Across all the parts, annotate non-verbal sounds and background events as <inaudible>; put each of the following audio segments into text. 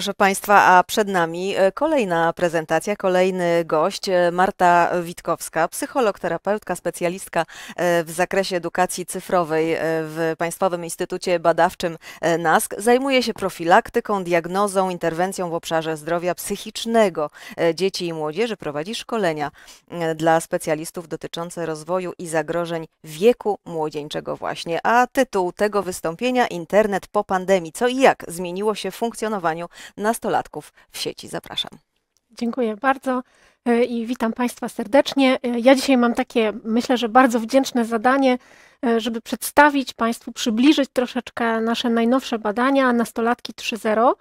proszę Państwa, a przed nami e, kolejna prezentacja, kolejny gość, e, Marta Witkowska, psycholog, terapeutka, specjalistka e, w zakresie edukacji cyfrowej w Państwowym Instytucie Badawczym NASK. Zajmuje się profilaktyką, diagnozą, interwencją w obszarze zdrowia psychicznego dzieci i młodzieży, prowadzi szkolenia dla specjalistów dotyczące rozwoju i zagrożeń wieku młodzieńczego właśnie. A tytuł tego wystąpienia Internet po pandemii. Co i jak zmieniło się w funkcjonowaniu nastolatków w sieci. Zapraszam. Dziękuję bardzo e, i witam Państwa serdecznie. E, ja dzisiaj mam takie, myślę, że bardzo wdzięczne zadanie, e, żeby przedstawić Państwu, przybliżyć troszeczkę nasze najnowsze badania Nastolatki 3.0.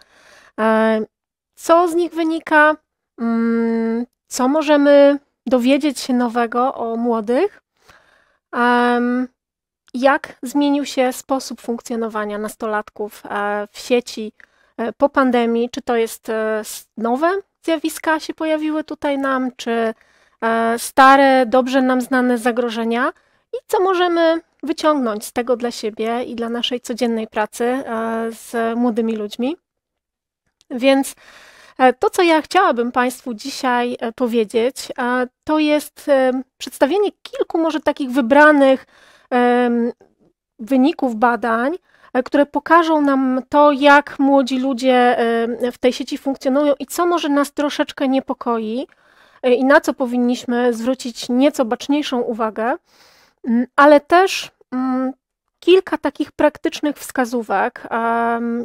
Co z nich wynika? Mm, co możemy dowiedzieć się nowego o młodych? Jak zmienił się sposób funkcjonowania nastolatków w sieci? E, po pandemii, czy to jest e, nowe zjawiska się pojawiły tutaj nam, czy e, stare, dobrze nam znane zagrożenia i co możemy wyciągnąć z tego dla siebie i dla naszej codziennej pracy z młodymi ludźmi. Więc to, co ja chciałabym Państwu dzisiaj powiedzieć, to jest przedstawienie kilku może takich wybranych wyników badań, E, które pokażą nam to, jak młodzi ludzie e, w tej sieci funkcjonują i co może nas troszeczkę niepokoi e, i na co powinniśmy zwrócić nieco baczniejszą uwagę, mm, ale też mm, kilka takich praktycznych wskazówek,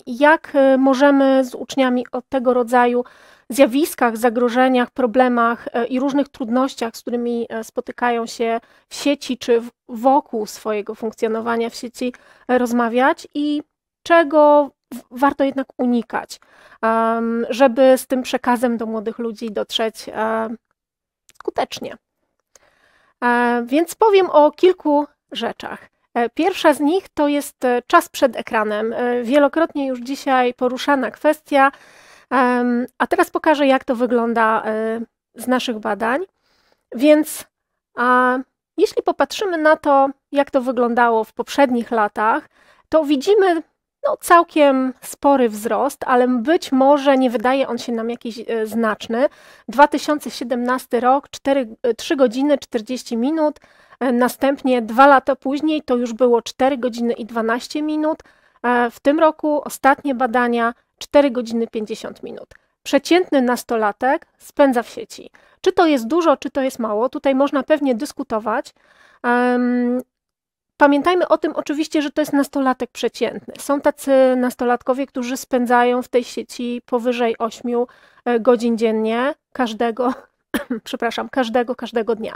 jak y, możemy z uczniami o tego rodzaju zjawiskach, zagrożeniach, problemach e, i różnych trudnościach, z którymi e, spotykają się w sieci czy wokół swojego funkcjonowania w sieci, e, rozmawiać i czego warto jednak unikać, żeby z tym przekazem do młodych ludzi dotrzeć skutecznie. Więc powiem o kilku rzeczach. E, pierwsza z nich to jest e, czas przed ekranem. E, wielokrotnie już dzisiaj poruszana kwestia, a teraz pokażę, jak to wygląda z naszych badań. Więc jeśli popatrzymy na to, jak to wyglądało w poprzednich latach, to widzimy no, całkiem spory wzrost, ale być może nie wydaje on się nam jakiś e, znaczny. 2017 rok, 4, 3 e, godziny 40 minut, e, następnie dwa lata później to już było 4 godziny i 12 minut. W tym roku ostatnie badania 4 godziny 50 minut. Przeciętny nastolatek spędza w sieci. Czy to jest dużo, czy to jest mało, tutaj można pewnie dyskutować. Pamiętajmy o tym oczywiście, że to jest nastolatek przeciętny. Są tacy nastolatkowie, którzy spędzają w tej sieci powyżej 8 e, godzin dziennie, każdego, <clears throat> przepraszam, każdego, każdego dnia.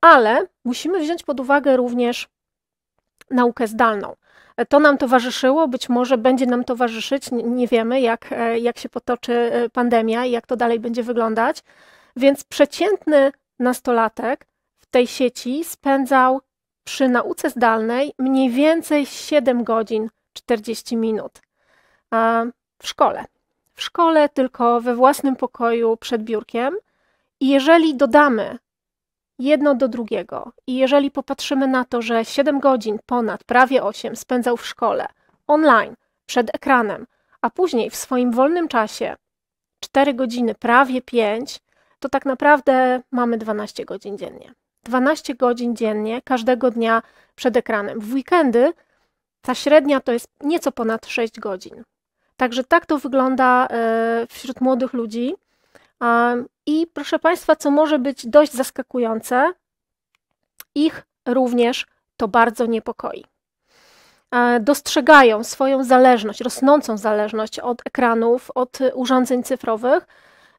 Ale musimy wziąć pod uwagę również naukę zdalną. E, to nam towarzyszyło, być może będzie nam towarzyszyć, nie wiemy jak, e, jak się potoczy pandemia i jak to dalej będzie wyglądać. Więc przeciętny nastolatek w tej sieci spędzał przy nauce zdalnej mniej więcej 7 godzin 40 minut w szkole. W szkole, tylko we własnym pokoju przed biurkiem. I jeżeli dodamy jedno do drugiego, i jeżeli popatrzymy na to, że 7 godzin ponad, prawie 8 spędzał w szkole, online, przed ekranem, a później w swoim wolnym czasie 4 godziny, prawie 5, to tak naprawdę mamy 12 godzin dziennie. 12 godzin dziennie, każdego dnia przed ekranem. W weekendy ta średnia to jest nieco ponad 6 godzin. Także tak to wygląda e, wśród młodych ludzi. I proszę Państwa, co może być dość zaskakujące, ich również to bardzo niepokoi. E, dostrzegają swoją zależność, rosnącą zależność od ekranów, od urządzeń cyfrowych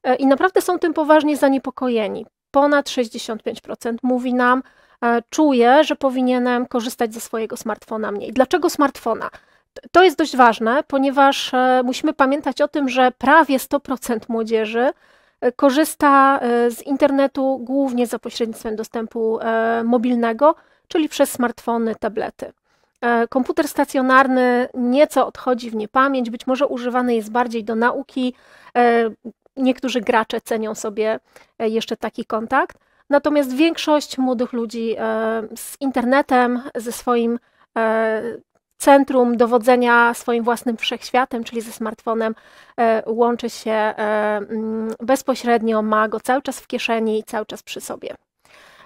e, i naprawdę są tym poważnie zaniepokojeni ponad 65% mówi nam, e, czuję, że powinienem korzystać ze swojego smartfona mniej. Dlaczego smartfona? To jest dość ważne, ponieważ e, musimy pamiętać o tym, że prawie 100% młodzieży e, korzysta z internetu głównie za pośrednictwem dostępu mobilnego, czyli przez smartfony, tablety. Komputer stacjonarny nieco odchodzi w niepamięć, być może używany jest bardziej do nauki, niektórzy gracze cenią sobie e, jeszcze taki kontakt. Natomiast większość młodych ludzi e, z internetem, ze swoim e, centrum dowodzenia swoim własnym wszechświatem, czyli ze smartfonem, łączy się mm, bezpośrednio, ma go cały czas w kieszeni i cały czas przy sobie.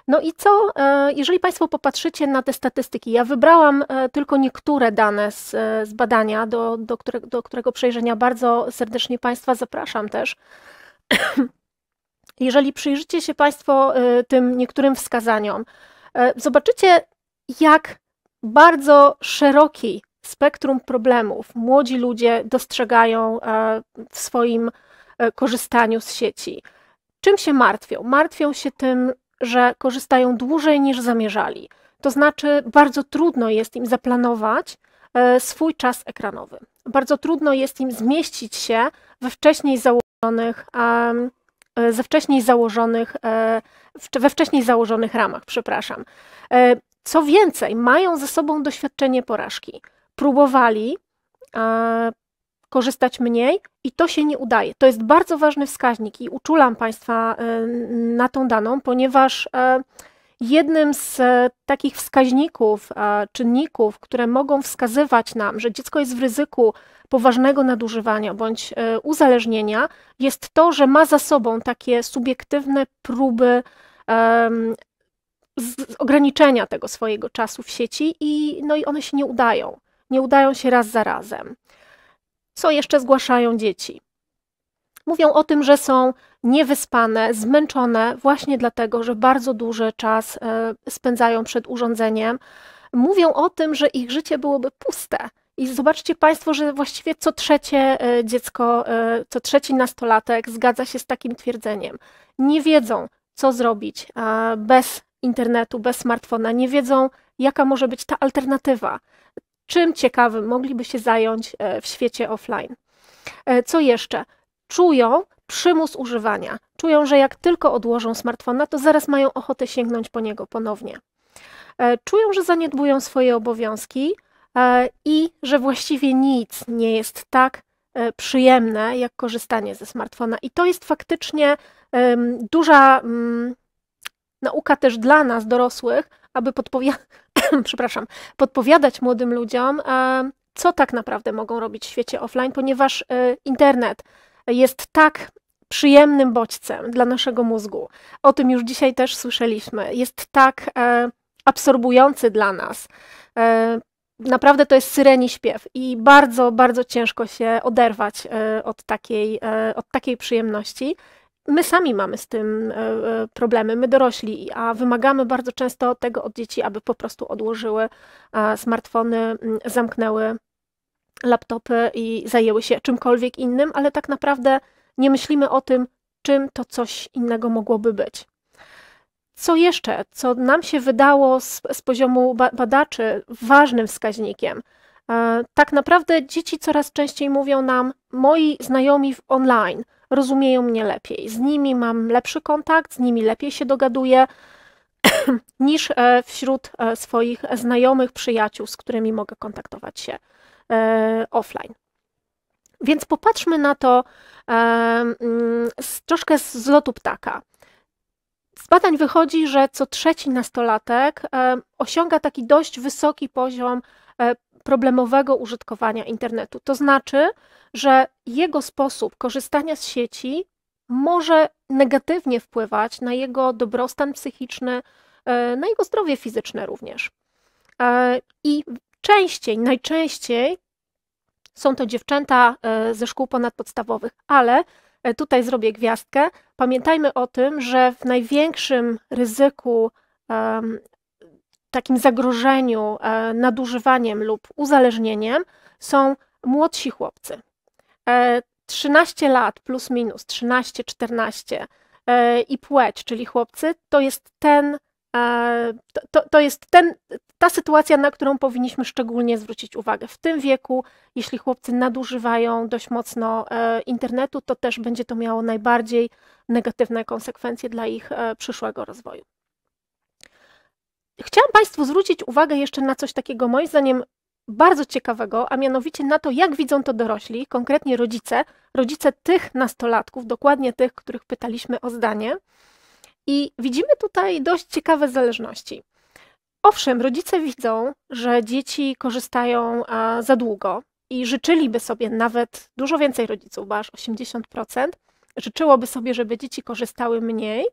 No i co, e, jeżeli Państwo popatrzycie na te statystyki, ja wybrałam e, tylko niektóre dane z, e, z badania, do, do, które, do którego przejrzenia bardzo serdecznie Państwa zapraszam też. <clears throat> jeżeli przyjrzycie się Państwo tym niektórym wskazaniom, zobaczycie, jak bardzo szeroki spektrum problemów młodzi ludzie dostrzegają w swoim korzystaniu z sieci. Czym się martwią? Martwią się tym, że korzystają dłużej niż zamierzali. To znaczy, bardzo trudno jest im zaplanować e, swój czas ekranowy. Bardzo trudno jest im zmieścić się we wcześniej założonych, e, ze wcześniej założonych, e, we wcześniej założonych ramach, przepraszam. Co więcej, mają ze sobą doświadczenie porażki. Próbowali, korzystać mniej i to się nie udaje. To jest bardzo ważny wskaźnik i uczulam Państwa e, na tą daną, ponieważ e, jednym z e, takich wskaźników, czynników, które mogą wskazywać nam, że dziecko jest w ryzyku poważnego nadużywania bądź uzależnienia, jest to, że ma za sobą takie subiektywne próby ograniczenia tego swojego czasu w sieci i, no i one się nie udają. Nie udają się raz za razem co jeszcze zgłaszają dzieci. Mówią o tym, że są niewyspane, zmęczone, właśnie dlatego, że bardzo duży czas e, spędzają przed urządzeniem. Mówią o tym, że ich życie byłoby puste. I zobaczcie Państwo, że właściwie co trzecie e, dziecko, e, co trzeci nastolatek zgadza się z takim twierdzeniem. Nie wiedzą, co zrobić bez internetu, bez smartfona, nie wiedzą, jaka może być ta alternatywa czym ciekawym mogliby się zająć e, w świecie offline. E, co jeszcze? Czują przymus używania. Czują, że jak tylko odłożą smartfona, to zaraz mają ochotę sięgnąć po niego ponownie. E, czują, że zaniedbują swoje obowiązki i że właściwie nic nie jest tak przyjemne jak korzystanie ze smartfona. I to jest faktycznie duża mm, nauka też dla nas, dorosłych, aby podpowiadać, <clears throat> przepraszam, podpowiadać młodym ludziom, e, co tak naprawdę mogą robić w świecie offline, ponieważ e, internet jest tak przyjemnym bodźcem dla naszego mózgu. O tym już dzisiaj też słyszeliśmy. Jest tak e, absorbujący dla nas. Naprawdę to jest syreni śpiew i bardzo, bardzo ciężko się oderwać od takiej, od takiej przyjemności my sami mamy z tym e, e, problemy, my dorośli, a wymagamy bardzo często tego od dzieci, aby po prostu odłożyły smartfony, mm, zamknęły laptopy i zajęły się czymkolwiek innym, ale tak naprawdę nie myślimy o tym, czym to coś innego mogłoby być. Co jeszcze, co nam się wydało z, z poziomu badaczy ważnym wskaźnikiem? E, tak naprawdę dzieci coraz częściej mówią nam, moi znajomi w online – rozumieją mnie lepiej. Z nimi mam lepszy kontakt, z nimi lepiej się dogaduję <clears throat> niż e, wśród e, swoich znajomych, przyjaciół, z którymi mogę kontaktować się e, offline. Więc popatrzmy na to mm, z, troszkę z lotu ptaka. Z badań wychodzi, że co trzeci nastolatek osiąga taki dość wysoki poziom problemowego użytkowania internetu. To znaczy, że jego sposób korzystania z sieci może negatywnie wpływać na jego dobrostan psychiczny, e, na jego zdrowie fizyczne również. E, I częściej, najczęściej są to dziewczęta e, ze szkół ponadpodstawowych, ale tutaj zrobię gwiazdkę. Pamiętajmy o tym, że w największym ryzyku takim zagrożeniu e, nadużywaniem lub uzależnieniem są młodsi chłopcy. 13 e, lat plus minus 13-14 e, i płeć, czyli chłopcy, to jest ten, to, to jest ten, ta sytuacja, na którą powinniśmy szczególnie zwrócić uwagę. W tym wieku, jeśli chłopcy nadużywają dość mocno internetu, to też będzie to miało najbardziej negatywne konsekwencje dla ich przyszłego rozwoju. Chciałam Państwu zwrócić uwagę jeszcze na coś takiego, moim zdaniem, bardzo ciekawego, a mianowicie na to, jak widzą to dorośli, konkretnie rodzice, rodzice tych nastolatków, dokładnie tych, których pytaliśmy o zdanie. I widzimy tutaj dość ciekawe zależności. Owszem, rodzice widzą, że dzieci korzystają za długo i życzyliby sobie nawet dużo więcej rodziców, bo aż 80%, życzyłoby sobie, żeby dzieci korzystały mniej,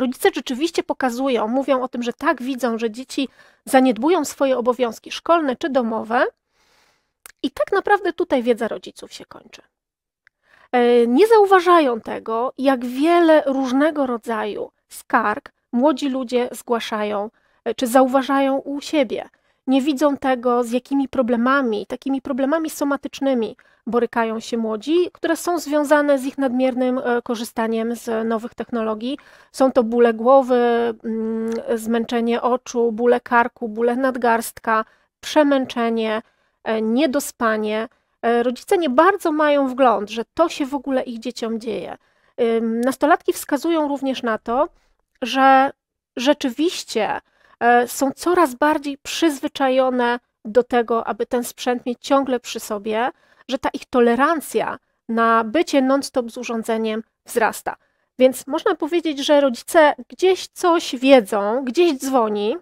rodzice rzeczywiście pokazują, mówią o tym, że tak widzą, że dzieci zaniedbują swoje obowiązki szkolne czy domowe. I tak naprawdę tutaj wiedza rodziców się kończy. E, nie zauważają tego, jak wiele różnego rodzaju skarg młodzi ludzie zgłaszają e, czy zauważają u siebie nie widzą tego, z jakimi problemami, takimi problemami somatycznymi borykają się młodzi, które są związane z ich nadmiernym e, korzystaniem z nowych technologii. Są to bóle głowy, mm, zmęczenie oczu, bóle karku, bóle nadgarstka, przemęczenie, e, niedospanie. E, rodzice nie bardzo mają wgląd, że to się w ogóle ich dzieciom dzieje. Nastolatki wskazują również na to, że rzeczywiście E, są coraz bardziej przyzwyczajone do tego, aby ten sprzęt mieć ciągle przy sobie, że ta ich tolerancja na bycie non-stop z urządzeniem wzrasta. Więc można powiedzieć, że rodzice gdzieś coś wiedzą, gdzieś dzwoni,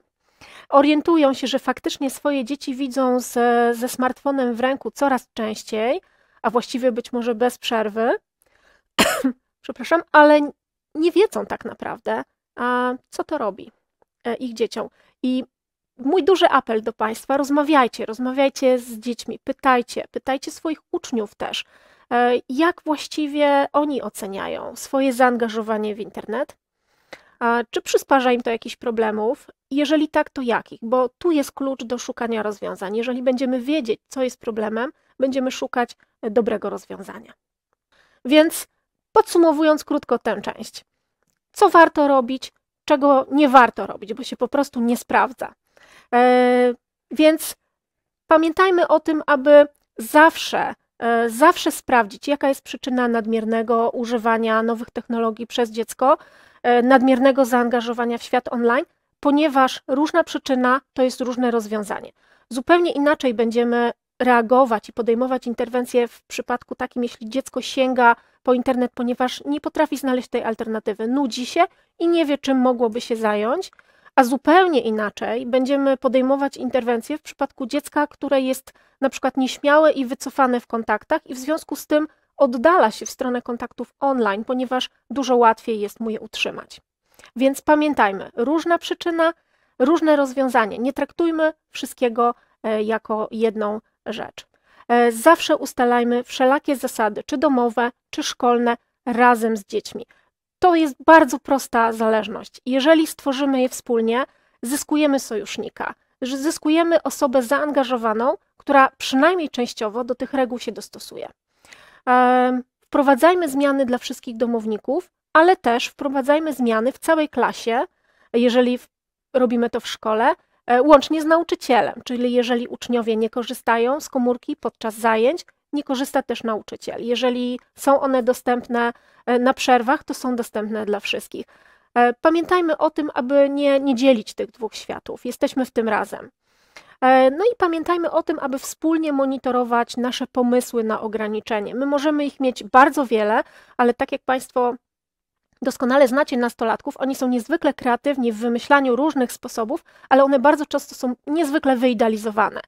orientują się, że faktycznie swoje dzieci widzą z, ze smartfonem w ręku coraz częściej, a właściwie być może bez przerwy. <coughs> Przepraszam, ale nie wiedzą tak naprawdę, co to robi. E, ich dzieciom. I mój duży apel do Państwa: rozmawiajcie, rozmawiajcie z dziećmi, pytajcie, pytajcie swoich uczniów też, e, jak właściwie oni oceniają swoje zaangażowanie w internet. Czy przysparza im to jakichś problemów? Jeżeli tak, to jakich? Bo tu jest klucz do szukania rozwiązań. Jeżeli będziemy wiedzieć, co jest problemem, będziemy szukać e, dobrego rozwiązania. Więc podsumowując krótko tę część, co warto robić, czego nie warto robić, bo się po prostu nie sprawdza. E, więc pamiętajmy o tym, aby zawsze, e, zawsze sprawdzić, jaka jest przyczyna nadmiernego używania nowych technologii przez dziecko, e, nadmiernego zaangażowania w świat online, ponieważ różna przyczyna to jest różne rozwiązanie. Zupełnie inaczej będziemy reagować i podejmować interwencje w przypadku takim, jeśli dziecko sięga po internet, ponieważ nie potrafi znaleźć tej alternatywy. Nudzi się i nie wie, czym mogłoby się zająć, a zupełnie inaczej będziemy podejmować interwencje w przypadku dziecka, które jest na przykład nieśmiałe i wycofane w kontaktach i w związku z tym oddala się w stronę kontaktów online, ponieważ dużo łatwiej jest mu je utrzymać. Więc pamiętajmy, różna przyczyna, różne rozwiązanie. Nie traktujmy wszystkiego e, jako jedną rzecz. E, zawsze ustalajmy wszelakie zasady, czy domowe, czy szkolne, razem z dziećmi. To jest bardzo prosta zależność. Jeżeli stworzymy je wspólnie, zyskujemy sojusznika, zyskujemy osobę zaangażowaną, która przynajmniej częściowo do tych reguł się dostosuje. E, wprowadzajmy zmiany dla wszystkich domowników, ale też wprowadzajmy zmiany w całej klasie, jeżeli robimy to w szkole, E, łącznie z nauczycielem, czyli jeżeli uczniowie nie korzystają z komórki podczas zajęć, nie korzysta też nauczyciel. Jeżeli są one dostępne e, na przerwach, to są dostępne dla wszystkich. E, pamiętajmy o tym, aby nie, nie dzielić tych dwóch światów. Jesteśmy w tym razem. No i pamiętajmy o tym, aby wspólnie monitorować nasze pomysły na ograniczenie. My możemy ich mieć bardzo wiele, ale tak jak Państwo doskonale znacie nastolatków, oni są niezwykle kreatywni w wymyślaniu różnych sposobów, ale one bardzo często są niezwykle wyidealizowane.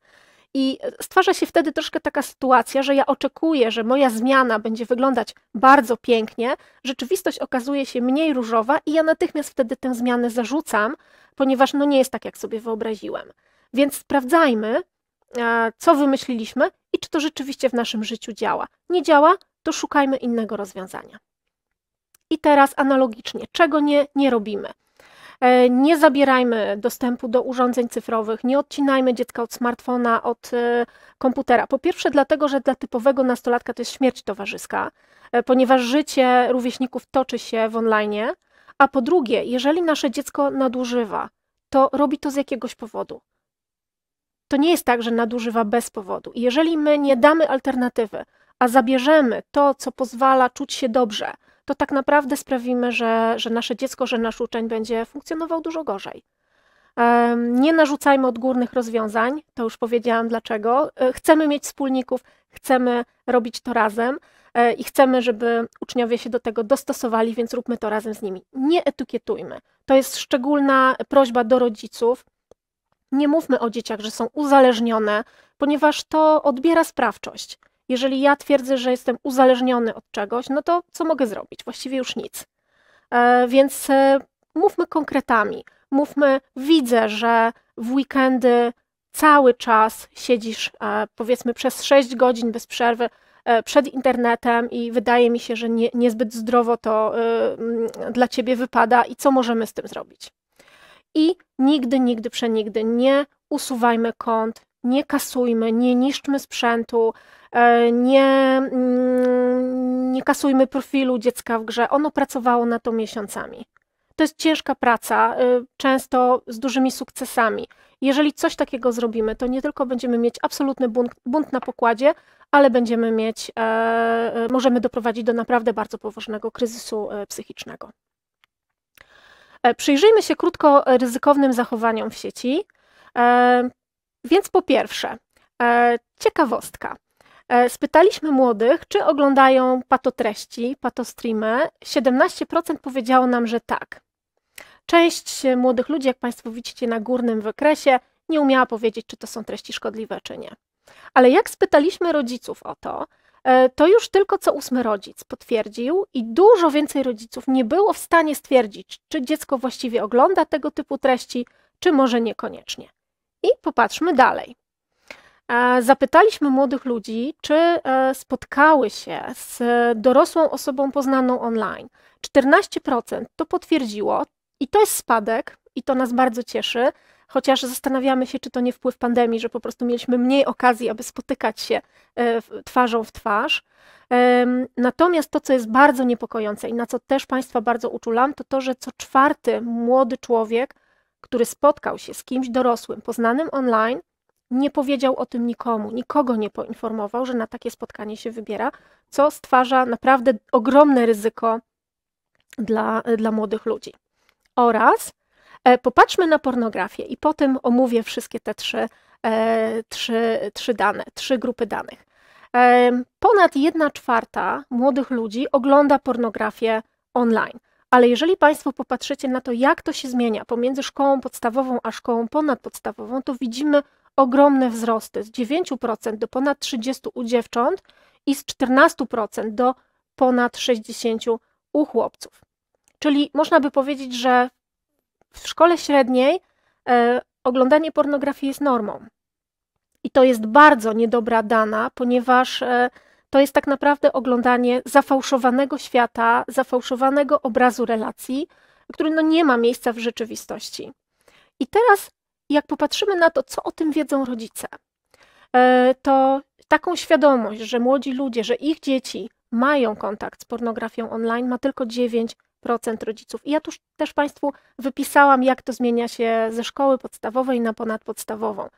I e, stwarza się wtedy troszkę taka sytuacja, że ja oczekuję, że moja zmiana będzie wyglądać bardzo pięknie, rzeczywistość okazuje się mniej różowa i ja natychmiast wtedy tę zmianę zarzucam, ponieważ no nie jest tak, jak sobie wyobraziłem. Więc sprawdzajmy, e, co wymyśliliśmy i czy to rzeczywiście w naszym życiu działa. Nie działa, to szukajmy innego rozwiązania. I teraz analogicznie, czego nie, nie robimy? E, nie zabierajmy dostępu do urządzeń cyfrowych, nie odcinajmy dziecka od smartfona, od e, komputera. Po pierwsze, dlatego, że dla typowego nastolatka to jest śmierć towarzyska, e, ponieważ życie rówieśników toczy się w online, a po drugie, jeżeli nasze dziecko nadużywa, to robi to z jakiegoś powodu. To nie jest tak, że nadużywa bez powodu. jeżeli my nie damy alternatywy, a zabierzemy to, co pozwala czuć się dobrze, to tak naprawdę sprawimy, że, że nasze dziecko, że nasz uczeń będzie funkcjonował dużo gorzej. Nie narzucajmy odgórnych rozwiązań, to już powiedziałam dlaczego. E, chcemy mieć wspólników, chcemy robić to razem e, i chcemy, żeby uczniowie się do tego dostosowali, więc róbmy to razem z nimi. Nie etykietujmy. To jest szczególna prośba do rodziców. Nie mówmy o dzieciach, że są uzależnione, ponieważ to odbiera sprawczość. Jeżeli ja twierdzę, że jestem uzależniony od czegoś, no to co mogę zrobić? Właściwie już nic. E, więc e, mówmy konkretami. Mówmy, widzę, że w weekendy cały czas siedzisz, e, powiedzmy, przez 6 godzin bez przerwy przed internetem i wydaje mi się, że nie, niezbyt zdrowo to mm, dla ciebie wypada i co możemy z tym zrobić. I nigdy, nigdy, przenigdy nie usuwajmy kont, nie kasujmy, nie niszczmy sprzętu, E, nie, mm, nie kasujmy profilu dziecka w grze. Ono pracowało na to miesiącami. To jest ciężka praca, e, często z dużymi sukcesami. Jeżeli coś takiego zrobimy, to nie tylko będziemy mieć absolutny bunt, bunt na pokładzie, ale będziemy mieć, e, możemy doprowadzić do naprawdę bardzo poważnego kryzysu psychicznego. Przyjrzyjmy się krótko ryzykownym zachowaniom w sieci. Więc po pierwsze, ciekawostka. E, spytaliśmy młodych, czy oglądają patotreści, patostreamy. 17% powiedziało nam, że tak. Część młodych ludzi, jak Państwo widzicie na górnym wykresie, nie umiała powiedzieć, czy to są treści szkodliwe, czy nie. Ale jak spytaliśmy rodziców o to, e, to już tylko co ósmy rodzic potwierdził i dużo więcej rodziców nie było w stanie stwierdzić, czy dziecko właściwie ogląda tego typu treści, czy może niekoniecznie. I popatrzmy dalej. E, zapytaliśmy młodych ludzi, czy e, spotkały się z e, dorosłą osobą poznaną online. 14% to potwierdziło i to jest spadek, i to nas bardzo cieszy, chociaż zastanawiamy się, czy to nie wpływ pandemii, że po prostu mieliśmy mniej okazji, aby spotykać się twarzą w twarz. Natomiast to, co jest bardzo niepokojące i na co też Państwa bardzo uczulam, to to, że co czwarty młody człowiek, który spotkał się z kimś dorosłym, poznanym online, nie powiedział o tym nikomu, nikogo nie poinformował, że na takie spotkanie się wybiera, co stwarza naprawdę ogromne ryzyko dla, dla młodych ludzi. Oraz e, popatrzmy na pornografię i potem omówię wszystkie te trzy, e, trzy, trzy dane, trzy grupy danych. E, ponad 1 czwarta młodych ludzi ogląda pornografię online. Ale jeżeli Państwo popatrzycie na to, jak to się zmienia pomiędzy szkołą podstawową a szkołą ponadpodstawową, to widzimy ogromne wzrosty z 9% do ponad 30% u dziewcząt i z 14% do ponad 60% u chłopców. Czyli można by powiedzieć, że w szkole średniej e, oglądanie pornografii jest normą. I to jest bardzo niedobra dana, ponieważ e, to jest tak naprawdę oglądanie zafałszowanego świata, zafałszowanego obrazu relacji, który no nie ma miejsca w rzeczywistości. I teraz i jak popatrzymy na to, co o tym wiedzą rodzice, e, to taką świadomość, że młodzi ludzie, że ich dzieci mają kontakt z pornografią online, ma tylko 9% rodziców. I ja tu też Państwu wypisałam, jak to zmienia się ze szkoły podstawowej na ponadpodstawową.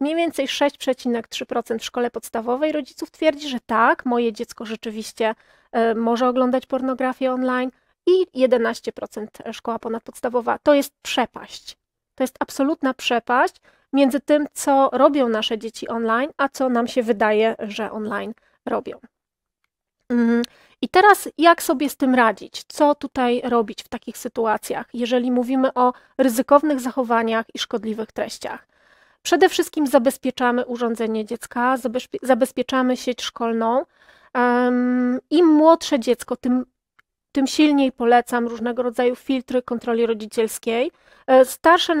Mniej więcej 6,3% w szkole podstawowej rodziców twierdzi, że tak, moje dziecko rzeczywiście e, może oglądać pornografię online i 11% szkoła ponadpodstawowa. To jest przepaść. To jest absolutna przepaść między tym, co robią nasze dzieci online, a co nam się wydaje, że online robią. Mhm. I teraz, jak sobie z tym radzić? Co tutaj robić w takich sytuacjach, jeżeli mówimy o ryzykownych zachowaniach i szkodliwych treściach? Przede wszystkim zabezpieczamy urządzenie dziecka, zabezpieczamy sieć szkolną. Im młodsze dziecko, tym tym silniej polecam różnego rodzaju filtry kontroli rodzicielskiej. E, starsze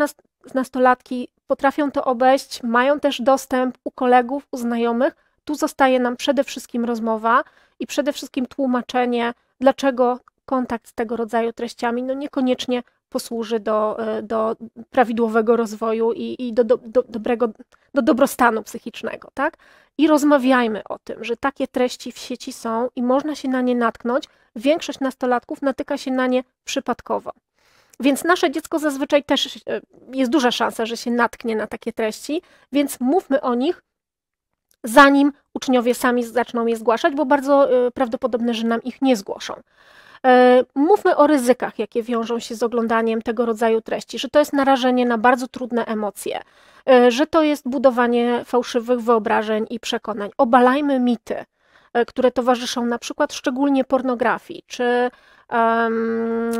nastolatki potrafią to obejść, mają też dostęp u kolegów, u znajomych. Tu zostaje nam przede wszystkim rozmowa i przede wszystkim tłumaczenie, dlaczego kontakt z tego rodzaju treściami no niekoniecznie posłuży do, e, do prawidłowego rozwoju i, i do, do, do, dobrego, do dobrostanu psychicznego, tak? I rozmawiajmy o tym, że takie treści w sieci są i można się na nie natknąć, większość nastolatków natyka się na nie przypadkowo. Więc nasze dziecko zazwyczaj też e, jest duża szansa, że się natknie na takie treści, więc mówmy o nich, zanim uczniowie sami zaczną je zgłaszać, bo bardzo e, prawdopodobne, że nam ich nie zgłoszą. E, mówmy o ryzykach, jakie wiążą się z oglądaniem tego rodzaju treści, że to jest narażenie na bardzo trudne emocje, że to jest budowanie fałszywych wyobrażeń i przekonań. Obalajmy mity. E, które towarzyszą na przykład szczególnie pornografii, czy, um,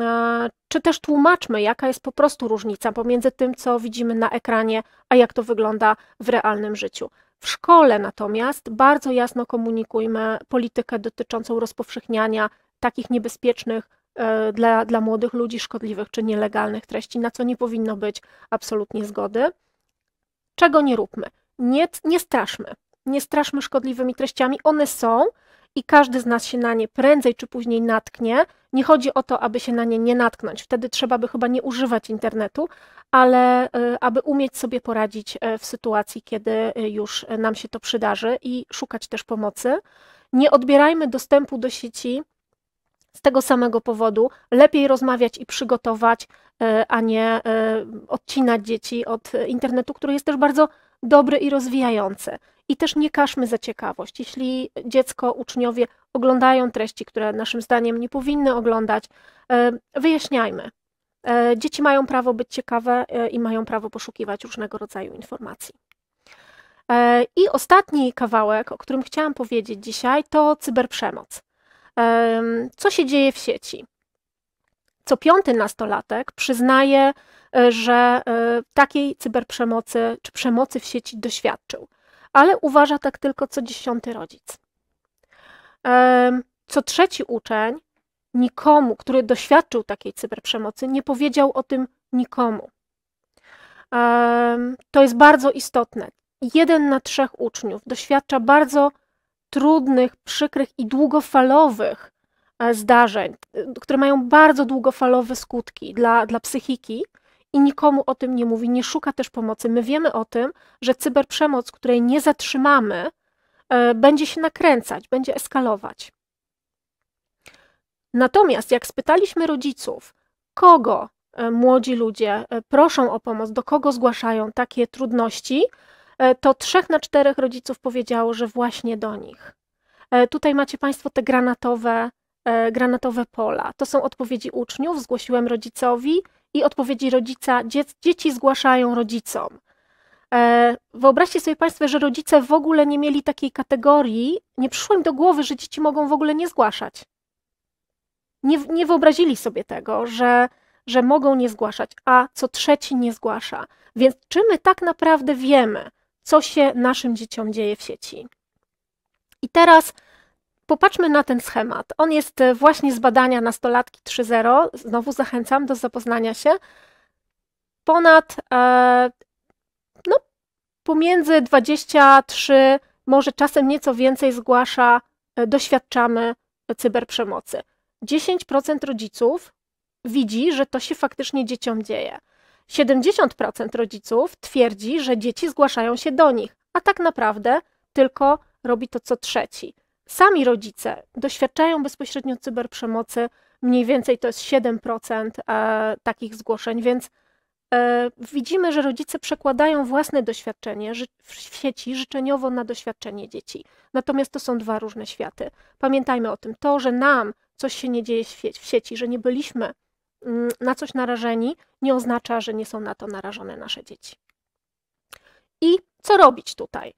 czy też tłumaczmy, jaka jest po prostu różnica pomiędzy tym, co widzimy na ekranie, a jak to wygląda w realnym życiu. W szkole natomiast bardzo jasno komunikujmy politykę dotyczącą rozpowszechniania takich niebezpiecznych e, dla, dla młodych ludzi szkodliwych czy nielegalnych treści, na co nie powinno być absolutnie zgody. Czego nie róbmy? Nie, nie straszmy nie straszmy szkodliwymi treściami, one są i każdy z nas się na nie prędzej czy później natknie. Nie chodzi o to, aby się na nie nie natknąć. Wtedy trzeba by chyba nie używać internetu, ale y, aby umieć sobie poradzić y, w sytuacji, kiedy y, już nam się to przydarzy i szukać też pomocy. Nie odbierajmy dostępu do sieci z tego samego powodu. Lepiej rozmawiać i przygotować, a nie odcinać dzieci od internetu, który jest też bardzo dobry i rozwijający. I też nie kaszmy za ciekawość. Jeśli dziecko, uczniowie oglądają treści, które naszym zdaniem nie powinny oglądać, e, wyjaśniajmy. E, dzieci mają prawo być ciekawe e, i mają prawo poszukiwać różnego rodzaju informacji. I ostatni kawałek, o którym chciałam powiedzieć dzisiaj, to cyberprzemoc. Co się dzieje w sieci? Co piąty nastolatek przyznaje, że takiej cyberprzemocy czy przemocy w sieci doświadczył ale uważa tak tylko co dziesiąty rodzic. Co trzeci uczeń nikomu, który doświadczył takiej cyberprzemocy, nie powiedział o tym nikomu. To jest bardzo istotne. Jeden na trzech uczniów doświadcza bardzo trudnych, przykrych i długofalowych e, zdarzeń, które mają bardzo długofalowe skutki dla, dla psychiki, i nikomu o tym nie mówi, nie szuka też pomocy. My wiemy o tym, że cyberprzemoc, której nie zatrzymamy, e, będzie się nakręcać, będzie eskalować. Natomiast jak spytaliśmy rodziców, kogo e, młodzi ludzie e, proszą o pomoc, do kogo zgłaszają takie trudności, to trzech na czterech rodziców powiedziało, że właśnie do nich. Tutaj macie Państwo te granatowe, granatowe pola. To są odpowiedzi uczniów, zgłosiłem rodzicowi i odpowiedzi rodzica. dzieci zgłaszają rodzicom. E, wyobraźcie sobie Państwo, że rodzice w ogóle nie mieli takiej kategorii, nie przyszło im do głowy, że dzieci mogą w ogóle nie zgłaszać. Nie, nie wyobrazili sobie tego, że, że mogą nie zgłaszać, a co trzeci nie zgłasza. Więc czy my tak naprawdę wiemy, co się naszym dzieciom dzieje w sieci? I teraz Popatrzmy na ten schemat. On jest e, właśnie z badania nastolatki 3.0. Znowu zachęcam do zapoznania się. Ponad, e, no, pomiędzy 23, może czasem nieco więcej zgłasza, e, doświadczamy cyberprzemocy. 10% rodziców widzi, że to się faktycznie dzieciom dzieje. 70% rodziców twierdzi, że dzieci zgłaszają się do nich, a tak naprawdę tylko robi to co trzeci. Sami rodzice doświadczają bezpośrednio cyberprzemocy, mniej więcej to jest 7% e, takich zgłoszeń, więc e, widzimy, że rodzice przekładają własne doświadczenie w sieci życzeniowo na doświadczenie dzieci. Natomiast to są dwa różne światy. Pamiętajmy o tym, to, że nam coś się nie dzieje w sieci, że nie byliśmy mm, na coś narażeni, nie oznacza, że nie są na to narażone nasze dzieci. I co robić tutaj?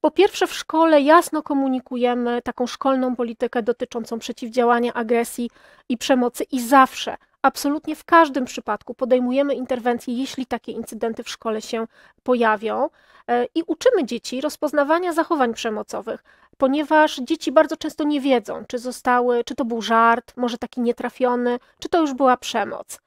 Po pierwsze, w szkole jasno komunikujemy taką szkolną politykę dotyczącą przeciwdziałania agresji i przemocy i zawsze, absolutnie w każdym przypadku podejmujemy interwencje, jeśli takie incydenty w szkole się pojawią e, i uczymy dzieci rozpoznawania zachowań przemocowych, ponieważ dzieci bardzo często nie wiedzą, czy zostały, czy to był żart, może taki nietrafiony, czy to już była przemoc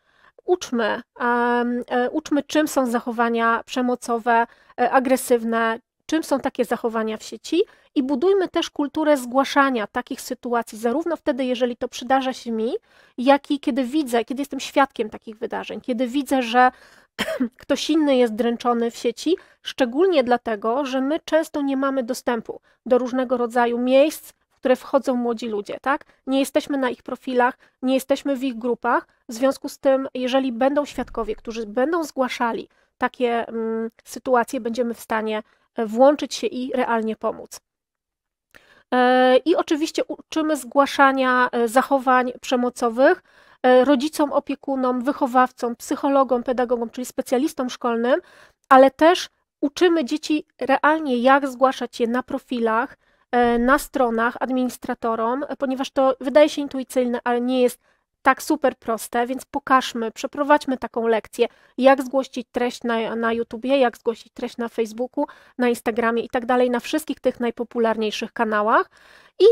uczmy, um, uczmy, czym są zachowania przemocowe, e, agresywne, czym są takie zachowania w sieci i budujmy też kulturę zgłaszania takich sytuacji, zarówno wtedy, jeżeli to przydarza się mi, jak i kiedy widzę, kiedy jestem świadkiem takich wydarzeń, kiedy widzę, że <clears throat> ktoś inny jest dręczony w sieci, szczególnie dlatego, że my często nie mamy dostępu do różnego rodzaju miejsc, w które wchodzą młodzi ludzie, tak? Nie jesteśmy na ich profilach, nie jesteśmy w ich grupach. W związku z tym, jeżeli będą świadkowie, którzy będą zgłaszali takie mm, sytuacje, będziemy w stanie włączyć się i realnie pomóc. E, I oczywiście uczymy zgłaszania e, zachowań przemocowych e, rodzicom, opiekunom, wychowawcom, psychologom, pedagogom, czyli specjalistom szkolnym, ale też uczymy dzieci realnie, jak zgłaszać je na profilach, na stronach administratorom, ponieważ to wydaje się intuicyjne, ale nie jest tak super proste, więc pokażmy, przeprowadźmy taką lekcję, jak zgłosić treść na, na YouTubie, jak zgłosić treść na Facebooku, na Instagramie i tak dalej, na wszystkich tych najpopularniejszych kanałach. I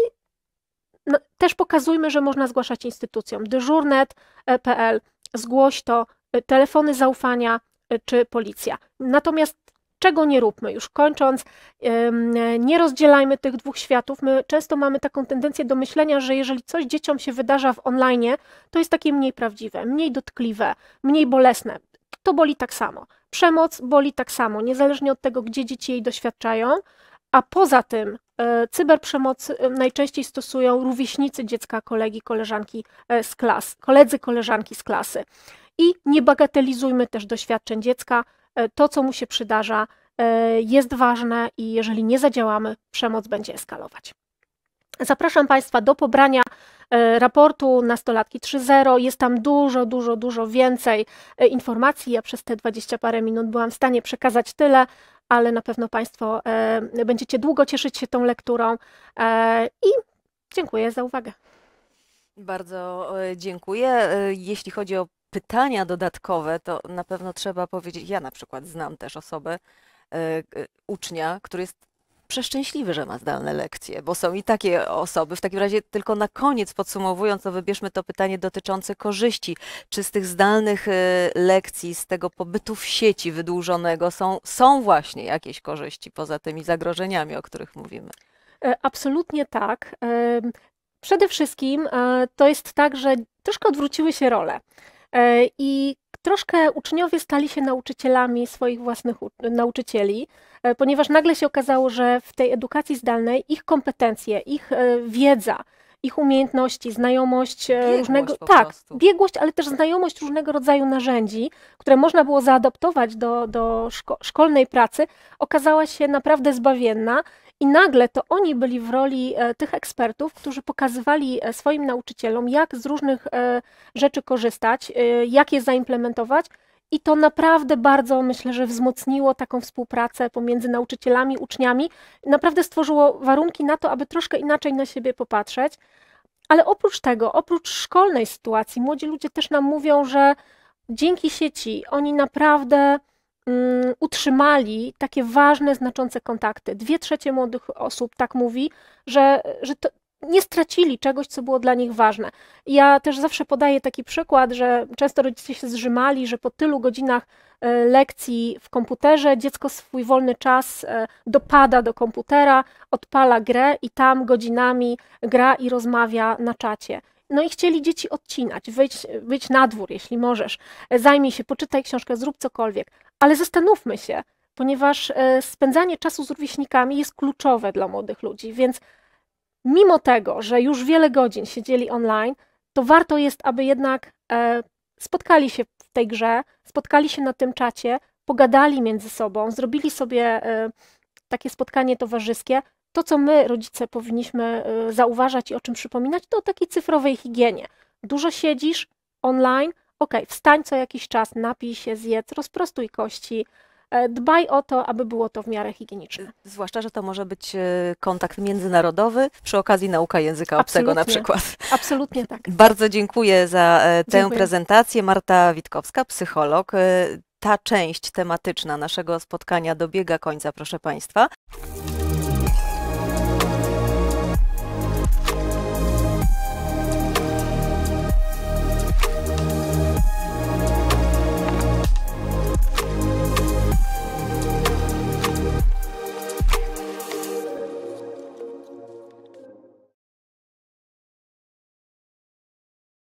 no, też pokazujmy, że można zgłaszać instytucjom. Dyżurnet.pl, e zgłoś to, e, telefony zaufania e, czy policja. Natomiast czego nie róbmy. Już kończąc, nie rozdzielajmy tych dwóch światów. My często mamy taką tendencję do myślenia, że jeżeli coś dzieciom się wydarza w online, to jest takie mniej prawdziwe, mniej dotkliwe, mniej bolesne. To boli tak samo. Przemoc boli tak samo, niezależnie od tego, gdzie dzieci jej doświadczają. A poza tym e, cyberprzemoc e, najczęściej stosują rówieśnicy dziecka, kolegi, koleżanki e, z klas, koledzy, koleżanki z klasy. I nie bagatelizujmy też doświadczeń dziecka, E, to, co mu się przydarza, e, jest ważne i jeżeli nie zadziałamy, przemoc będzie eskalować. Zapraszam Państwa do pobrania e, raportu Nastolatki 3.0. Jest tam dużo, dużo, dużo więcej informacji. Ja przez te 20 parę minut byłam w stanie przekazać tyle, ale na pewno Państwo będziecie długo cieszyć się tą lekturą i dziękuję za uwagę. Bardzo dziękuję. Jeśli chodzi o pytania dodatkowe, to na pewno trzeba powiedzieć, ja na przykład znam też osobę, e, ucznia, który jest przeszczęśliwy, że ma zdalne lekcje, bo są i takie osoby. W takim razie tylko na koniec podsumowując, to wybierzmy to pytanie dotyczące korzyści. Czy z tych zdalnych e, lekcji, z tego pobytu w sieci wydłużonego są, są właśnie jakieś korzyści poza tymi zagrożeniami, o których mówimy? E, absolutnie tak. Przede wszystkim to jest tak, że troszkę odwróciły się role. E, I troszkę uczniowie stali się nauczycielami swoich własnych nauczycieli, e, ponieważ nagle się okazało, że w tej edukacji zdalnej ich kompetencje, ich e, wiedza, ich umiejętności, znajomość biegłość różnego. tak, prostu. biegłość, ale też znajomość różnego rodzaju narzędzi, które można było zaadaptować do, do szko szkolnej pracy, okazała się naprawdę zbawienna i nagle to oni byli w roli e, tych ekspertów, którzy pokazywali e, swoim nauczycielom, jak z różnych e, rzeczy korzystać, jak je zaimplementować. I to naprawdę bardzo myślę, że wzmocniło taką współpracę pomiędzy nauczycielami, uczniami. Naprawdę stworzyło warunki na to, aby troszkę inaczej na siebie popatrzeć. Ale oprócz tego, oprócz szkolnej sytuacji, młodzi ludzie też nam mówią, że dzięki sieci oni naprawdę Mm, utrzymali takie ważne, znaczące kontakty. Dwie trzecie młodych osób tak mówi, że, że to, nie stracili czegoś, co było dla nich ważne. Ja też zawsze podaję taki przykład, że często rodzice się zrzymali, że po tylu godzinach e, lekcji w komputerze dziecko swój wolny czas e, dopada do komputera, odpala grę i tam godzinami gra i rozmawia na czacie. No i chcieli dzieci odcinać, wyjść, wyjść na dwór, jeśli możesz, e, zajmij się, poczytaj książkę, zrób cokolwiek, ale zastanówmy się, ponieważ e, spędzanie czasu z rówieśnikami jest kluczowe dla młodych ludzi, więc mimo tego, że już wiele godzin siedzieli online, to warto jest, aby jednak e, spotkali się w tej grze, spotkali się na tym czacie, pogadali między sobą, zrobili sobie takie spotkanie towarzyskie, to, co my, rodzice, powinniśmy y, zauważać i o czym przypominać, to o takiej cyfrowej higienie. Dużo siedzisz online, ok, wstań co jakiś czas, napij się, zjedz, rozprostuj kości, e, dbaj o to, aby było to w miarę higieniczne. Zwłaszcza, że to może być e, kontakt międzynarodowy, przy okazji nauka języka Absolutnie. obcego na przykład. Absolutnie tak. <laughs> Bardzo dziękuję za e, tę dziękuję. prezentację. Marta Witkowska, psycholog. Ta część tematyczna naszego spotkania dobiega końca, proszę Państwa.